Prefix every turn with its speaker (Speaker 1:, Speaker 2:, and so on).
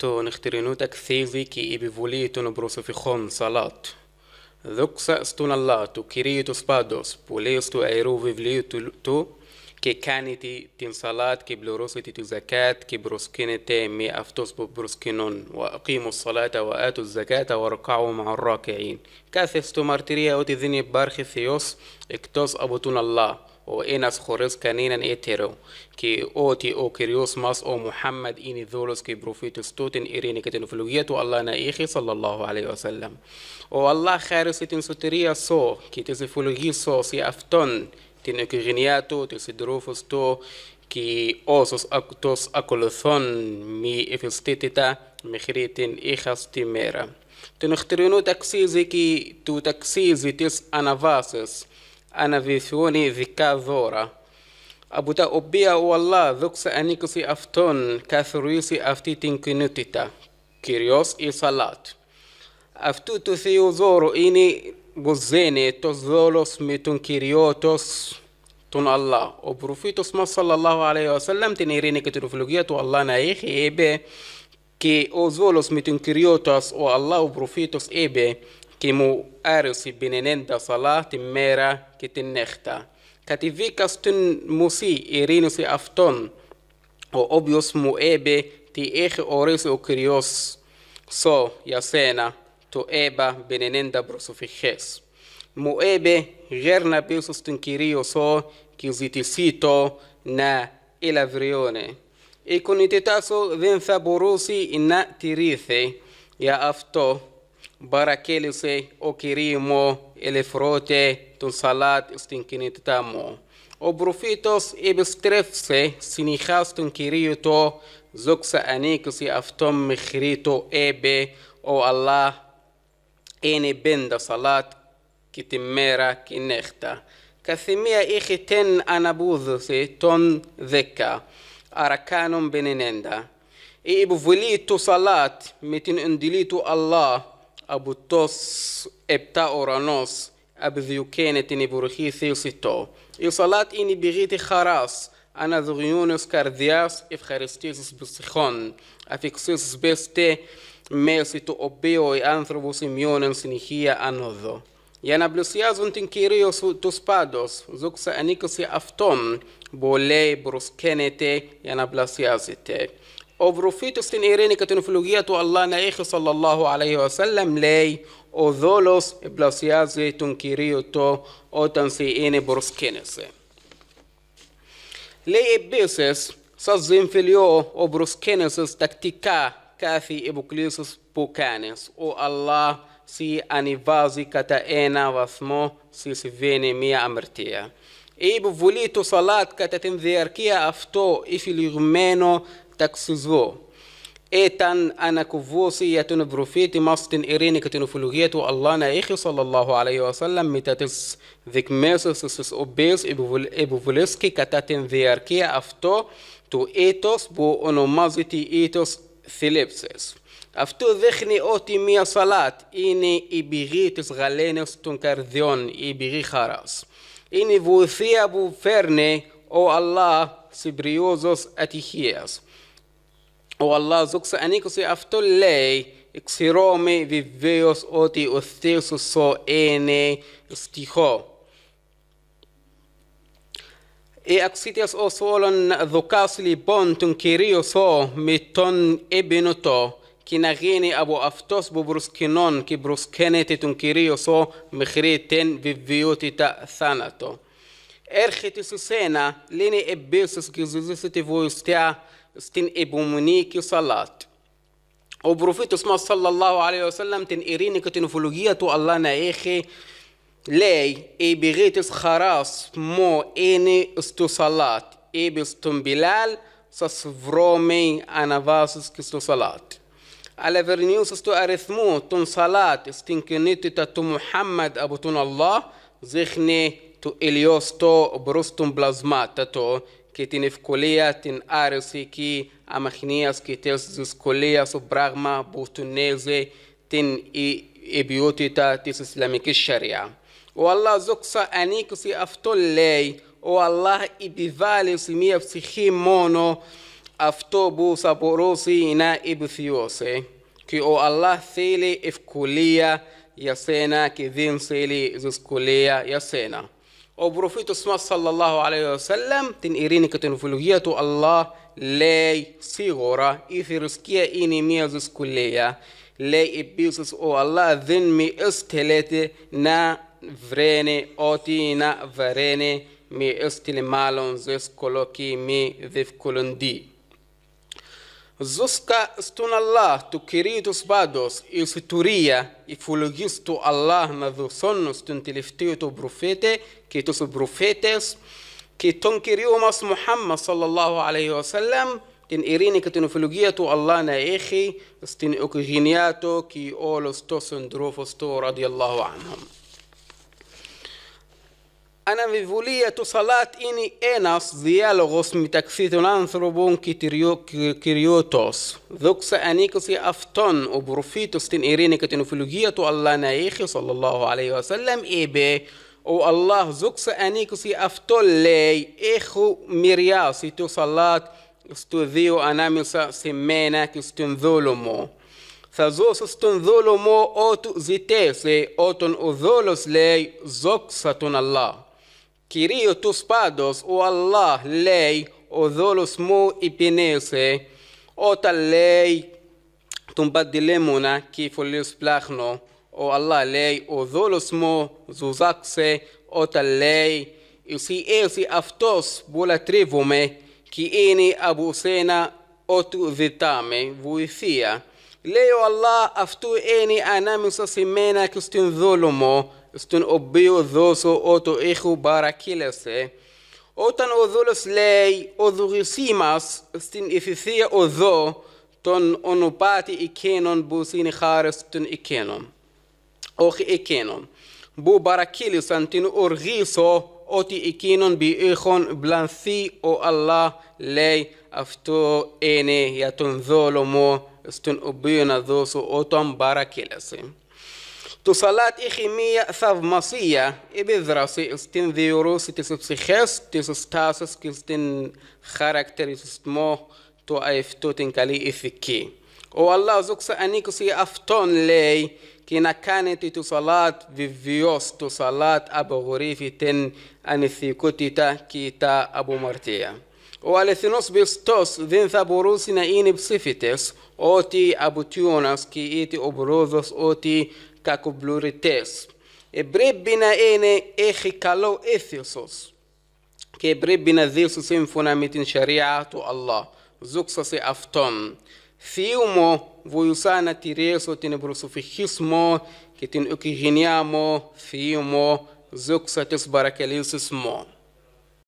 Speaker 1: To nihtirinūtak theivi ki ibivulitu no brusufihon salat. Δόξας στον Αλλά, του Κυρίου τους πάντως, που λέει στο αερό βιβλίο του και κάνει την σαλάτ και πληρώσετε τη ζακάτ και προσκύνετε με αυτούς που προσκυνούν. وأقيموا الصلاة وآتوا الزكاة واركعوا مع الراكعين. Κάθε στο μαρτυρία ότι δεν υπάρχει Θεός εκτός από τον Αλλά. و این از خورز کنینن ایترو که او تی او کریوس ماس او محمد این ذولوس که بروفیت استوتن ایرین کتن فلویت و الله نایخی صلی الله علیه و سلم و الله خیر ستین ستریا سو که تیز فلویی سو سی افتون تین اکیغنیاتو تیز دروف استو که او سوس اکتوس اکولوثون می افستیتیتا مخریتین ایخاس تیمیرا تنخترینو تکسیزی که تو تکسیزی تیز انواسس αναβηθούν δικά δώρα από τα οποία ο Αλλά δόξα ανήκωση αυτόν καθορίζει αυτή την κοινότητα, κυρίως η Σαλάτ. Αυτού του Θεού δώρου είναι γοζένε το δόλος με τον Κυριό τον Αλλά. Ο προφήτος μας σαλlallahu αλaihi wasallam την ειρήνη και την οφολογία του Αλλά να έχει είπε και ο δόλος με τον κυρίωτος ο Αλλά ο προφήτος είπε και μου άρεσε την ενέντα σαλά τη μέρα και τη νέχτα. Κατηβήκα στην μουσή ειρήνωση αυτών, ο οποίος μου έμπε τι έχει ορίσει ο Κυριός σώ για σένα, το έμπα την ενέντα προσωφυχές. Μου έμπε γέρνα πίσω στον Κυρίο σώ και ζητήσει το να ελαβριώνε. Η κονιτιτά σου δεν θα μπορούσε να τηρήθει. Για αυτό barakele o kirimo ele frote tun salat stinkinititamo o brufitos ebistrefse sinihas tun kirito zoksa anikusi aftom mihrito ebe o allah ene benda salat kitimera kinehta καθημεία είχε τεν αναπούδωση των δέκα, αρακάνων πενενέντα. Η υποβολή του σαλάτ με την Allah από τός επτά ουρανός, απδιουκένε την υπουργή θύσιτο. Η σαλάτ είναι πηγή χαράς, αναδογιούνος καρδιάς ευχαριστήσεις ψυχών, αφιξήσεις πέστε μέση του οποίου οι άνθρωποι σημειώνουν συνεχεία άνοδο. Για να πλησιάζουν την κυρίως τους πάντως, δόξα ανήκωση αυτών, λέει προσκένεται για να πλησιάζεται. Ο προφήτης στην ειρήνη και την ευλογία του Αλλά να έχει σαλlallahu αλaihi wasallam λέει ο δόλος πλασιάζει τον Κυρίο του όταν σε είναι προσκύνηση. Λέει επίσης, σας συμφιλιώ ο προσκύνησης τακτικά κάθε υποκλήσεις που κάνεις. Ο Αλλά σε ανεβάζει κατά ένα βαθμό σε συμβαίνει μία αμαρτία. Η υποβολή του σαλάτ κατά την διαρκεία αυτό εφηλιγμένο تكسزو إيتان أنا كفوسية بروفيت ماستن إريني كتنفلوغية الله نايخي صلى الله عليه وسلم متاتس ذيك ميسوس سس أوبيس ابو إبوفولسكي كتاتن ذياركيا أفتو تو إيتوس بو أونومازيتي إيتوس ثيليبسيس افتو δείχνει اوتي ميا صلات είναι η πηγή της γαλήνης των καρδιών, η πηγή χαράς. Είναι η βοηθεία που φέρνει ο ο Αλλάς δόξα ανήκωσε αυτό λέει εξηρώμε βεβαίως ότι ο Θεός σου είναι στοιχό. Η ε, αξίτιας ο όλων να δοκάσει λοιπόν τον Κυρίο σου με τον έμπινο το και να γίνει από αυτός που βρουσκενών και βρουσκένεται τον Κυρίο σου μέχρι την βιβιότητα θάνατο. Έρχεται σε σένα, λύνει επίσης και ζητήσει τη βοηθιά تنقبومنيكي صلاة بروفيت اسمه صلى الله عليه وسلم تنقريني كتنفولوجيا تو الله نايخي لاي اي بغيت خراس مو اني استو صلاة اي بستم بلال فرومي انا فاسس كستو صلاة على فرنيوس استو ارثمو تن صلاة استنكنيتي تتو محمد ابو تون الله زخني تو اليوستو بروستم بلازمات تتو και την ευκολία, την άρεση και αμαχνίας και τις δυσκολίες στο πράγμα που τονίζει την ιδιότητα της Ισλαμικής Σαρία. Ο Αλλά ζόξα ανήκει αυτό λέει, ο Αλλά επιβάλλει σε μία ψυχή μόνο αυτό που θα μπορούσε να επιθυώσει. Και ο Αλλά θέλει ευκολία για σένα και δεν θέλει δυσκολία για σένα. وبروفيتوس ما صلى الله عليه وسلم تن إيريني كتنفولوجيتو الله لاي صغرى إثيروسكيا إني ميزوس كلية لاي إبيوسس أو الله ذنمي إستلتي نا فريني أوتي نا فريني مي إستلي مالون كولوكي مي ذيف كولون دي زوسكا استون الله تو تكريتوس بادوس يسطوريا يفولوجيستو الله نذو سونوس تنتلفتيوتو بروفيتي كيتوس بروفيتيس كي تنكريوماس محمد صلى الله عليه وسلم تن إيريني كتنفلوجية الله نايخي استن أوكجينياتو كي أولوستو سندروفوستو رضي الله عنهم أنا بفولية صلاة إني إناس ديالوغوس متكسيتون أنثروبون كتريو كريوتوس ذوكس أنيكسي أفتون وبروفيتوس تن إيريني كتنفلوجية الله نايخي صلى الله عليه وسلم إيبي و الله ذوكس أنيكسي أفتون لي إخو مرياسي تو صلاة أنا أنامسا سمينا كستنذولمو Θαζός ως τον δόλο μου ότου ζητές, ότον ο δόλος λέει, ζόξα τον Αλλά. Κυρίω τους πάντως, ο Αλλά λέει, ο δόλος μου υπηνέωσε, όταν λέει τον παντιλέμωνα και φωλίους πλάχνω, ο Αλλά λέει, ο δόλος μου ζουζάξε, όταν λέει, εσύ έρθει αυτός που λατρεύουμε και είναι από σένα ό,τι ζητάμε, βοηθεία. Λέει ο Αλλά αυτό είναι ανάμεσα σε μένα και στον δόλο μου, στον οποίο δώσω ό,τι έχω παρακύλεσε. Όταν ο δούλος λέει οδηγησή μας στην ηθιθία οδό τον ονοπάτη εκείνον που συνεχάρες τον εκείνον, Όχι εκείνον, Που παρακύλησαν την οργήσω ότι εκείνον που έχουν μπλανθεί ο Αλλά λέει αυτό είναι για τον δόλο μου στον οποίο να δώσω όταν παρακύλεσαι. Το σαλάτ έχει μία θαυμασία επίδραση στην διορούση της ψυχής, της στάσης και στην χαρακτηρισμό του αυτού την καλή ηθική. Ο Αλλάς ζούξε ανήκωση αυτόν λέει και να κάνετε το σαλάτ βιβιώς το σαλάτ απογορύφει την ανηθικότητα και τα απομαρτία. Ο αληθινός πιστός δεν θα μπορούσε να είναι ψήφιτες ότι από και είτε ο ότι κακοπλουρητές. Πρέπει να είναι, έχει καλό έθισος και πρέπει να δείσουν σύμφωνα με την σαρία του Allah. Ζούξα σε αυτόν. Θείου μου βοηθά να τηρήσω την προσωπική μου και την οικογένειά μου. Θείου μου, ζούξα τις παρακαλήσεις μου.